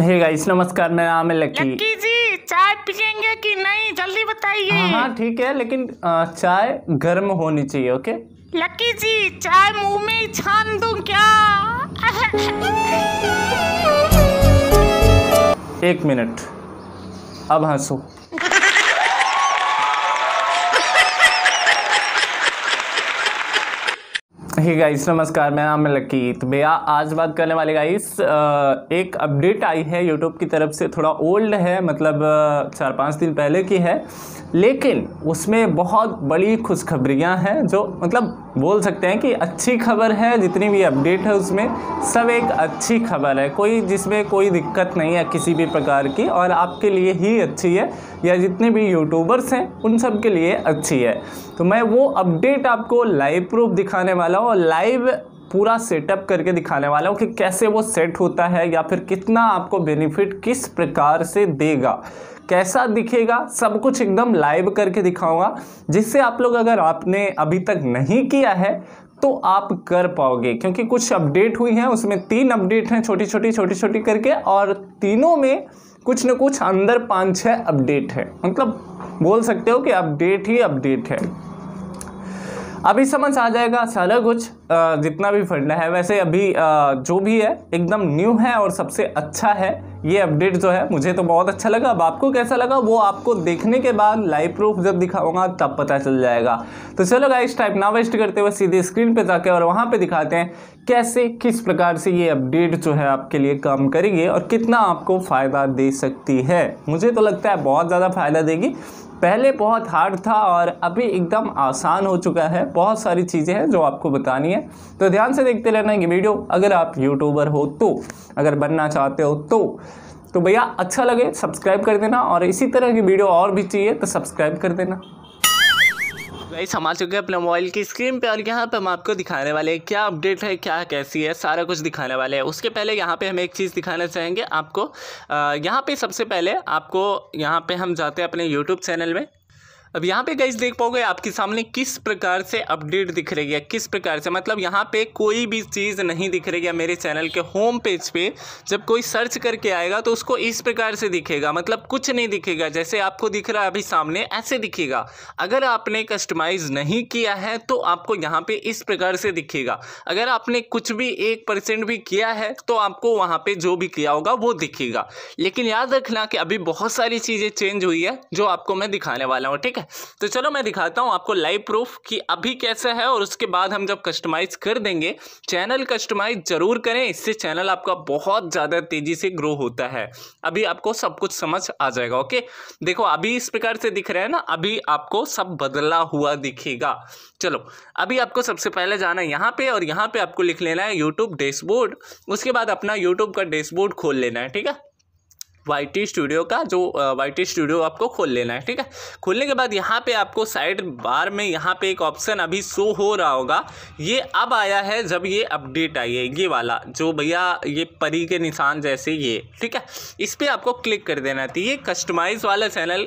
hey guys नमस्कार मेरा नाम है लकी लकी जी चाय पियेंगे कि नहीं जल्दी बताइए हाँ, हाँ ठीक है लेकिन चाय गर्म होनी चाहिए ओके लकी जी चाय मुंह में ही छान दूं क्या एक मिनट अब हंसो हे गाइस नमस्कार मेरा नाम है लकीत तो भैया आज बात करने वाले गाइस एक अपडेट आई है यूट्यूब की तरफ से थोड़ा ओल्ड है मतलब चार पाँच दिन पहले की है लेकिन उसमें बहुत बड़ी खुशखबरियाँ हैं जो मतलब बोल सकते हैं कि अच्छी खबर है जितनी भी अपडेट है उसमें सब एक अच्छी खबर है कोई जिसमें कोई दिक्कत नहीं है किसी भी प्रकार की और आपके लिए ही अच्छी है या जितने भी यूट्यूबर्स हैं उन सब के लिए अच्छी है तो मैं वो अपडेट आपको लाइव प्रूफ दिखाने वाला हूँ और लाइव पूरा सेटअप करके दिखाने वाला हूँ कि कैसे वो सेट होता है या फिर कितना आपको बेनिफिट किस प्रकार से देगा कैसा दिखेगा सब कुछ एकदम लाइव करके दिखाऊंगा जिससे आप लोग अगर आपने अभी तक नहीं किया है तो आप कर पाओगे क्योंकि कुछ अपडेट हुई हैं उसमें तीन अपडेट हैं छोटी छोटी छोटी छोटी करके और तीनों में कुछ ना कुछ अंदर पाँच छः अपडेट है मतलब बोल सकते हो कि अपडेट ही अपडेट है अभी समझ आ जाएगा सारा कुछ जितना भी फंड है वैसे अभी जो भी है एकदम न्यू है और सबसे अच्छा है ये अपडेट जो है मुझे तो बहुत अच्छा लगा अब आपको कैसा लगा वो आपको देखने के बाद लाइव प्रूफ जब दिखाऊंगा तब पता चल जाएगा तो चलो गाइस टाइप ना वेस्ट करते हुए सीधे स्क्रीन पे जाके और वहाँ पे दिखाते हैं कैसे किस प्रकार से ये अपडेट जो है आपके लिए काम करेगी और कितना आपको फ़ायदा दे सकती है मुझे तो लगता है बहुत ज़्यादा फ़ायदा देगी पहले बहुत हार्ड था और अभी एकदम आसान हो चुका है बहुत सारी चीज़ें हैं जो आपको बतानी है हैं तो ध्यान से देखते रहना ये वीडियो अगर आप यूट्यूबर हो तो अगर बनना चाहते हो तो तो भैया अच्छा लगे सब्सक्राइब कर देना और इसी तरह की वीडियो और भी चाहिए तो सब्सक्राइब कर देना भाई हम चुके हैं अपने मोबाइल की स्क्रीन पे और यहाँ पे हम आपको दिखाने वाले हैं क्या अपडेट है क्या कैसी है सारा कुछ दिखाने वाले हैं उसके पहले यहाँ पे हम एक चीज़ दिखाना चाहेंगे आपको यहाँ पे सबसे पहले आपको यहाँ पे हम जाते हैं अपने यूट्यूब चैनल में अब यहाँ पे गाइज देख पाओगे आपके सामने किस प्रकार से अपडेट दिख रही है किस प्रकार से मतलब यहाँ पे कोई भी चीज़ नहीं दिख रही है मेरे चैनल के होम पेज पे जब कोई सर्च करके आएगा तो उसको इस प्रकार से दिखेगा मतलब कुछ नहीं दिखेगा जैसे आपको दिख रहा है अभी सामने ऐसे दिखेगा अगर आपने कस्टमाइज़ नहीं किया है तो आपको यहाँ पर इस प्रकार से दिखेगा अगर आपने कुछ भी एक परसेंट भी किया है तो आपको वहाँ पर जो भी किया होगा वो दिखेगा लेकिन याद रखना कि अभी बहुत सारी चीज़ें चेंज हुई है जो आपको मैं दिखाने वाला हूँ ठीक है है तो चलो मैं दिखाता हूँ आपको लाइव प्रूफ कि अभी कैसा है और उसके बाद हम जब कस्टमाइज़ कर देंगे चैनल कस्टमाइज ज़रूर करें इससे चैनल आपका बहुत ज़्यादा तेज़ी से ग्रो होता है अभी आपको सब कुछ समझ आ जाएगा ओके देखो अभी इस प्रकार से दिख रहा है ना अभी आपको सब बदला हुआ दिखेगा चलो अभी आपको सबसे पहले जाना है यहाँ पे और यहाँ पे आपको लिख लेना है यूट्यूब डैशबोर्ड उसके बाद अपना यूट्यूब का डैशबोर्ड खोल लेना है ठीक है वाई स्टूडियो का जो वाई स्टूडियो आपको खोल लेना है ठीक है खोलने के बाद यहाँ पे आपको साइड बार में यहाँ पे एक ऑप्शन अभी शो हो रहा होगा ये अब आया है जब ये अपडेट आई है ये वाला जो भैया ये परी के निशान जैसे ये ठीक है इस पर आपको क्लिक कर देना है तो ये कस्टमाइज़ वाला चैनल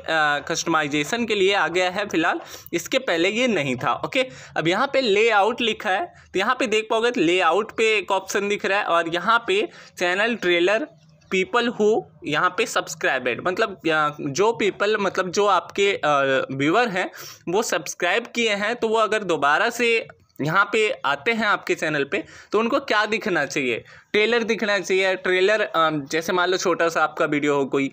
कस्टमाइजेशन के लिए आ गया है फिलहाल इसके पहले ये नहीं था ओके अब यहाँ पर ले लिखा है तो यहाँ पर देख पाओगे लेआउट पे एक ऑप्शन दिख रहा है और यहाँ पर चैनल ट्रेलर पीपल हु यहाँ पे सब्सक्राइबेड मतलब जो पीपल मतलब जो आपके व्यूअर हैं वो सब्सक्राइब किए हैं तो वो अगर दोबारा से यहाँ पे आते हैं आपके चैनल पे तो उनको क्या दिखना चाहिए ट्रेलर दिखना चाहिए ट्रेलर जैसे मान लो छोटा सा आपका वीडियो हो कोई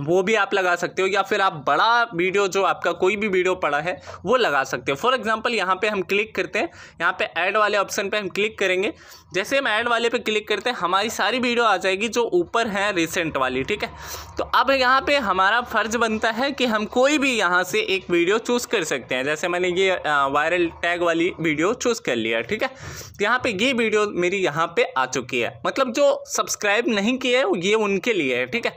वो भी आप लगा सकते हो या फिर आप बड़ा वीडियो जो आपका कोई भी वीडियो पड़ा है वो लगा सकते हो फॉर एग्जांपल यहाँ पे हम क्लिक करते हैं यहाँ पे ऐड वाले ऑप्शन पे हम क्लिक करेंगे जैसे हम ऐड वाले पे क्लिक करते हैं हमारी सारी वीडियो आ जाएगी जो ऊपर है रिसेंट वाली ठीक है तो अब यहाँ पर हमारा फ़र्ज बनता है कि हम कोई भी यहाँ से एक वीडियो चूज़ कर सकते हैं जैसे मैंने ये वायरल टैग वाली वीडियो चूज़ कर लिया ठीक है तो यहाँ पर ये वीडियो मेरी यहाँ पर आ चुकी है मतलब जो सब्सक्राइब नहीं किए ये उनके लिए है ठीक है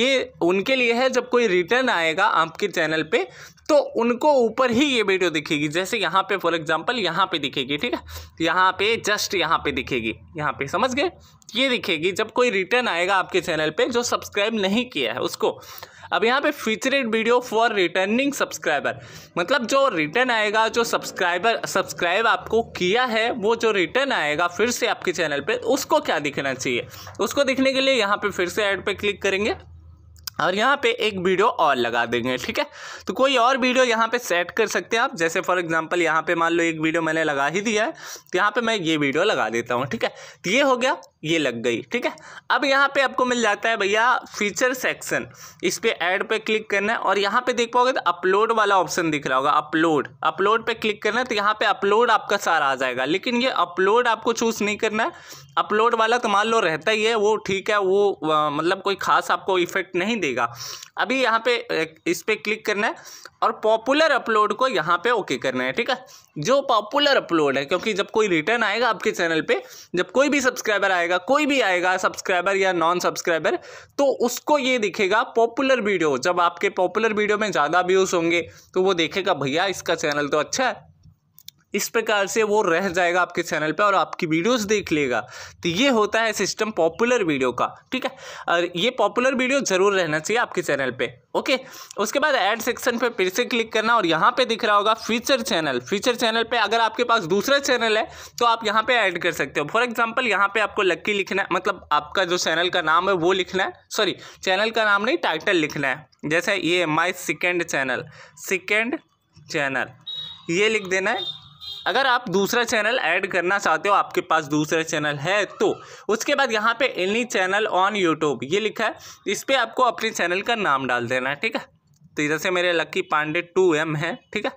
ये उनके लिए है जब कोई रिटर्न आएगा आपके चैनल पे तो उनको ऊपर ही ये वीडियो दिखेगी जैसे यहाँ पे फॉर एग्जांपल यहाँ पे दिखेगी ठीक है यहाँ पे जस्ट यहाँ पे दिखेगी यहाँ पे समझ गए ये दिखेगी जब कोई रिटर्न आएगा आपके चैनल पे जो सब्सक्राइब नहीं किया है उसको अब यहाँ पे featured video for returning subscriber मतलब जो रिटर्न आएगा जो सब्सक्राइबर सब्सक्राइब आपको किया है वो जो रिटर्न आएगा फिर से आपके चैनल पे उसको क्या दिखना चाहिए उसको दिखने के लिए यहाँ पे फिर से ऐड पे क्लिक करेंगे और यहाँ पे एक वीडियो और लगा देंगे ठीक है तो कोई और वीडियो यहाँ पे सेट कर सकते हैं आप जैसे फॉर एग्जांपल यहाँ पे मान लो एक वीडियो मैंने लगा ही दिया है तो यहाँ पे मैं ये वीडियो लगा देता हूँ ठीक है तो ये हो गया ये लग गई ठीक है अब यहाँ पे आपको मिल जाता है भैया फीचर सेक्शन इस पर ऐड पे क्लिक करना है और यहाँ पे देख पाओगे तो अपलोड वाला ऑप्शन दिख रहा होगा अपलोड अपलोड पे क्लिक करना है तो यहाँ पे अपलोड आपका सारा आ जाएगा लेकिन ये अपलोड आपको चूज़ नहीं करना है अपलोड वाला तो मान लो रहता ही है वो ठीक है वो आ, मतलब कोई खास आपको इफेक्ट नहीं देगा अभी यहाँ पे इस पर क्लिक करना है और पॉपुलर अपलोड को यहाँ पे ओके करना है ठीक है जो पॉपुलर अपलोड है क्योंकि जब कोई रिटर्न आएगा आपके चैनल पे जब कोई भी सब्सक्राइबर आएगा आएगा कोई भी आएगा सब्सक्राइबर या नॉन सब्सक्राइबर तो उसको ये दिखेगा पॉपुलर वीडियो जब आपके पॉपुलर वीडियो में ज़्यादा व्यूज़ होंगे तो वो देखेगा भैया इसका चैनल तो अच्छा है इस प्रकार से वो रह जाएगा आपके चैनल पे और आपकी वीडियोस देख लेगा तो ये होता है सिस्टम पॉपुलर वीडियो का ठीक है और ये पॉपुलर वीडियो ज़रूर रहना चाहिए आपके चैनल पे ओके उसके बाद ऐड सेक्शन पे फिर से क्लिक करना और यहाँ पे दिख रहा होगा फीचर चैनल फीचर चैनल पे अगर आपके पास दूसरा चैनल है तो आप यहाँ पे ऐड कर सकते हो फॉर एग्जाम्पल यहाँ पर आपको लक्की लिखना है मतलब आपका जो चैनल का नाम है वो लिखना है सॉरी चैनल का नाम नहीं टाइटल लिखना है जैसे ये my second channel second channel ये लिख देना है अगर आप दूसरा चैनल ऐड करना चाहते हो आपके पास दूसरा चैनल है तो उसके बाद यहाँ पे एनी चैनल ऑन यूट्यूब ये लिखा है इस पर आपको अपने चैनल का नाम डाल देना है ठीक है तो जैसे मेरे लक्की पांडे टू एम है ठीक है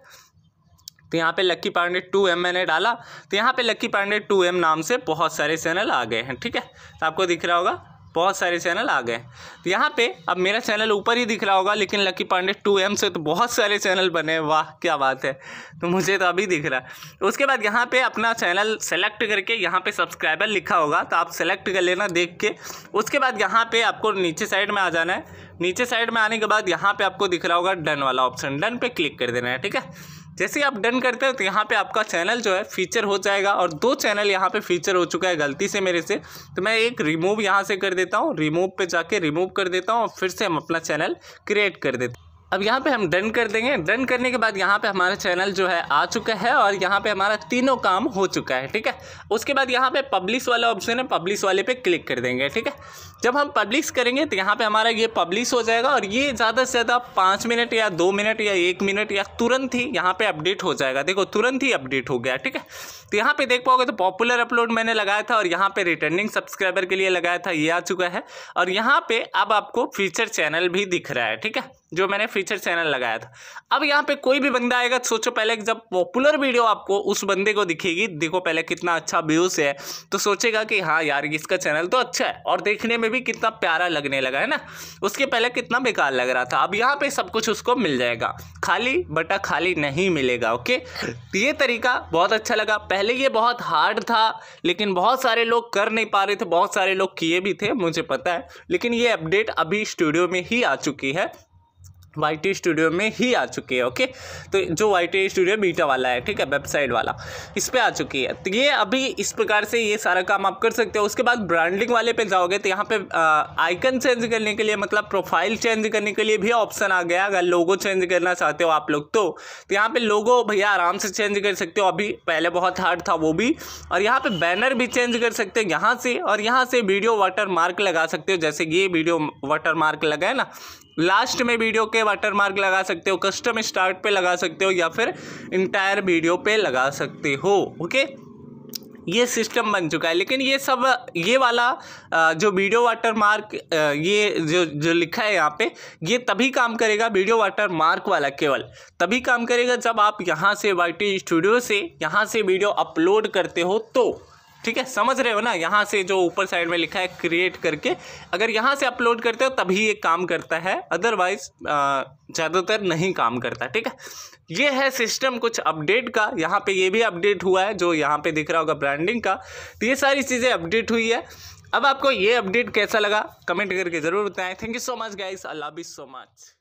तो यहाँ पे लक्की पांडे टू एम मैंने डाला तो यहाँ पे लक्की पांडे टू एम नाम से बहुत सारे चैनल आ गए हैं ठीक है तो आपको दिख रहा होगा बहुत सारे चैनल आ गए तो यहाँ पे अब मेरा चैनल ऊपर ही दिख रहा होगा लेकिन लकी पांडे टू एम से तो बहुत सारे चैनल बने वाह क्या बात है तो मुझे तो अभी दिख रहा है उसके बाद यहाँ पे अपना चैनल सेलेक्ट करके यहाँ पे सब्सक्राइबर लिखा होगा तो आप सेलेक्ट कर लेना देख के उसके बाद यहाँ पे आपको नीचे साइड में आ जाना है नीचे साइड में आने के बाद यहाँ पर आपको दिख रहा होगा डन वाला ऑप्शन डन पर क्लिक कर देना है ठीक है जैसे आप डन करते हो तो यहाँ पे आपका चैनल जो है फीचर हो जाएगा और दो चैनल यहाँ पे फीचर हो चुका है गलती से मेरे से तो मैं एक रिमूव यहाँ से कर देता हूँ रिमूव पे जाके रिमूव कर देता हूँ और फिर से हम अपना चैनल क्रिएट कर देते हैं अब यहाँ पे हम डन कर देंगे डन करने के बाद यहाँ पे हमारा चैनल जो है आ चुका है और यहाँ पे हमारा तीनों काम हो चुका है ठीक है उसके बाद यहाँ पे पब्लिश वाला ऑप्शन है पब्लिश वाले पे क्लिक कर देंगे ठीक है जब हम पब्लिश करेंगे तो यहाँ पे हमारा ये पब्लिश हो जाएगा और ये ज़्यादा से ज़्यादा पाँच मिनट या दो मिनट या एक मिनट या तुरंत ही यहाँ पर अपडेट हो जाएगा देखो तुरंत ही अपडेट हो गया ठीक है तो यहाँ पर देख पाओगे तो पॉपुलर अपलोड मैंने लगाया था और यहाँ पर रिटर्निंग सब्सक्राइबर के लिए लगाया था ये आ चुका है और यहाँ पर अब आपको फीचर चैनल भी दिख रहा है ठीक है जो मैंने फीचर चैनल लगाया था अब यहाँ पे कोई भी बंदा आएगा सोचो पहले जब पॉपुलर वीडियो आपको उस बंदे को दिखेगी देखो पहले कितना अच्छा व्यूज़ है तो सोचेगा कि हाँ यार इसका चैनल तो अच्छा है और देखने में भी कितना प्यारा लगने लगा है ना उसके पहले कितना बेकार लग रहा था अब यहाँ पे सब कुछ उसको मिल जाएगा खाली बटा खाली नहीं मिलेगा ओके तो ये तरीका बहुत अच्छा लगा पहले ये बहुत हार्ड था लेकिन बहुत सारे लोग कर नहीं पा रहे थे बहुत सारे लोग किए भी थे मुझे पता है लेकिन ये अपडेट अभी स्टूडियो में ही आ चुकी है वाई टी स्टूडियो में ही आ चुकी है ओके तो जो वाई टी स्टूडियो बीटा वाला है ठीक है वेबसाइट वाला इस पर आ चुकी है तो ये अभी इस प्रकार से ये सारा काम आप कर सकते हो उसके बाद ब्रांडिंग वाले पे जाओगे तो यहाँ पे आइकन चेंज करने के लिए मतलब प्रोफाइल चेंज करने के लिए भी ऑप्शन आ गया अगर लोगो चेंज करना चाहते हो आप लोग तो, तो यहाँ पर लोगो भैया आराम से चेंज कर सकते हो अभी पहले बहुत हार्ड था वो भी और यहाँ पर बैनर भी चेंज कर सकते हो यहाँ से और यहाँ से वीडियो वाटर मार्क लगा सकते हो जैसे ये वीडियो वाटर मार्क लगा है ना लास्ट में वीडियो के वाटर मार्क लगा सकते हो कस्टम स्टार्ट पे लगा सकते हो या फिर इंटायर वीडियो पे लगा सकते हो ओके ये सिस्टम बन चुका है लेकिन ये सब ये वाला जो वीडियो वाटर मार्क ये जो जो लिखा है यहाँ पे ये तभी काम करेगा वीडियो वाटर मार्क वाला केवल तभी काम करेगा जब आप यहाँ से वाई स्टूडियो से यहाँ से वीडियो अपलोड करते हो तो ठीक है समझ रहे हो ना यहाँ से जो ऊपर साइड में लिखा है क्रिएट करके अगर यहाँ से अपलोड करते हो तभी ये काम करता है अदरवाइज ज़्यादातर नहीं काम करता ठीक है ये है सिस्टम कुछ अपडेट का यहाँ पे ये भी अपडेट हुआ है जो यहाँ पे दिख रहा होगा ब्रांडिंग का तो ये सारी चीज़ें अपडेट हुई है अब आपको ये अपडेट कैसा लगा कमेंट करके ज़रूर बताएँ thank you so much guys Allah love so much